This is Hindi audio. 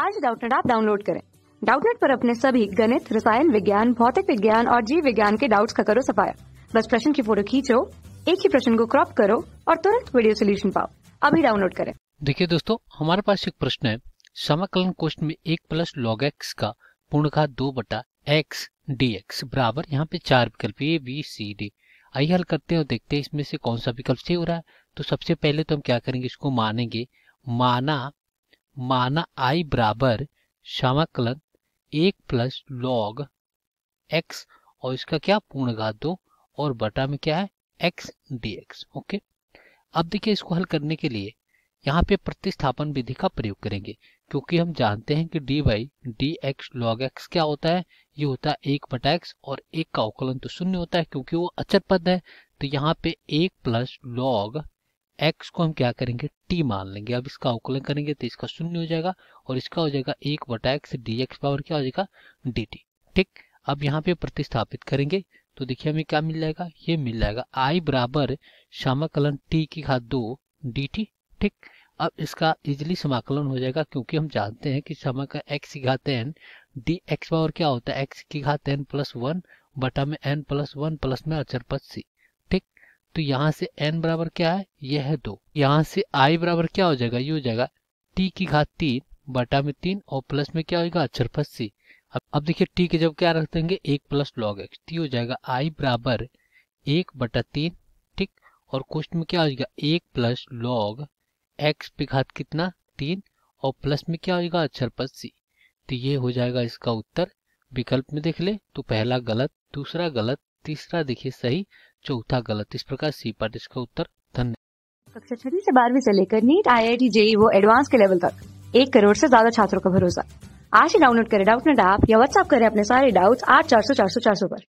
आज डाउटनेट आप डाउनलोड करें डाउटनेट पर अपने सभी गणित रसायन विज्ञान भौतिक विज्ञान और जीव विज्ञान के डाउट्स का करो सफाया बस प्रश्न की फोटो खींचो एक ही प्रश्न को क्रॉप करो और तुरंत वीडियो सोल्यूशन पाओ अभी डाउनलोड करें देखिए दोस्तों हमारे पास एक प्रश्न है समाकलन कोष्ठ में एक प्लस लॉग एक्स का घात दो बटा एक्स डी एक्स बराबर यहाँ पे चार विकल्प A B C D I हल करते हैं और देखते हैं इसमें से कौन सा विकल्प सही हो रहा है तो सबसे पहले तो हम क्या करेंगे इसको मानेंगे माना माना आई बराबर समाकलन एक प्लस लॉग एक्स और इसका क्या पूर्ण घात दो और बटा में क्या है एक्स डी एक्स ओके अब देखिए इसको हल करने के लिए यहाँ पे प्रतिस्थापन विधि का प्रयोग करेंगे क्योंकि हम जानते हैं कि D Y D X log X क्या होता है ये होता है एक बटा एक्स और एक का अवकलन तो शून्य होता है क्योंकि वो अचर पद है तो यहाँ पे एक प्लस लॉग x को हम क्या करेंगे t मान लेंगे अब इसका अवकलन करेंगे तो इसका शून्य हो जाएगा और इसका हो जाएगा एक बटा एक्स डी एक्स पावर क्या हो जाएगा डी टी ठीक अब यहाँ पे प्रतिस्थापित करेंगे तो देखिए हमें क्या मिल जाएगा ये मिल जाएगा आई बराबर समाकलन t की घात दो डी टी ठीक अब इसका इजिली समाकलन हो जाएगा क्योंकि हम जानते हैं कि समाकलन एक्स की घात एन डी एक्स पावर क्या होता है एक्स की घात एन प्लस वन बटा में एन प्लस वन प्लस में अचर पद सी तो यहाँ से एन बराबर क्या है यह है दो यहाँ से आई बराबर क्या हो जाएगा ये हो जाएगा टी की घात तीन बटा में तीन और प्लस में क्या होगा अक्षर सी अब अब देखिए टी के जब क्या रख देंगे एक प्लस लॉग एक्स टी हो जाएगा आई बराबर एक बटा तीन ठीक और क्वेश्चन में क्या हो जाएगा एक प्लस लॉग एक्स पे घात कितना तीन और प्लस में क्या होगा पद सी तो ये हो जाएगा इसका उत्तर विकल्प में देख ले तो पहला गलत दूसरा गलत तीसरा देखिए सही चौथा गलत इस प्रकार सी पार्ट इसका उत्तर धन्यवाद कक्षा छठी से बारहवीं से लेकर NEET I I T JEE वो एडवांस के लेवल तक एक करोड़ से ज्यादा छात्रों का भरोसा आज ही डाउनलोड करें डाउट नेट ऐप या व्हाट्सअप करें अपने सारे डाउट्स आठ चार सौ चार सौ चार सौ आरोप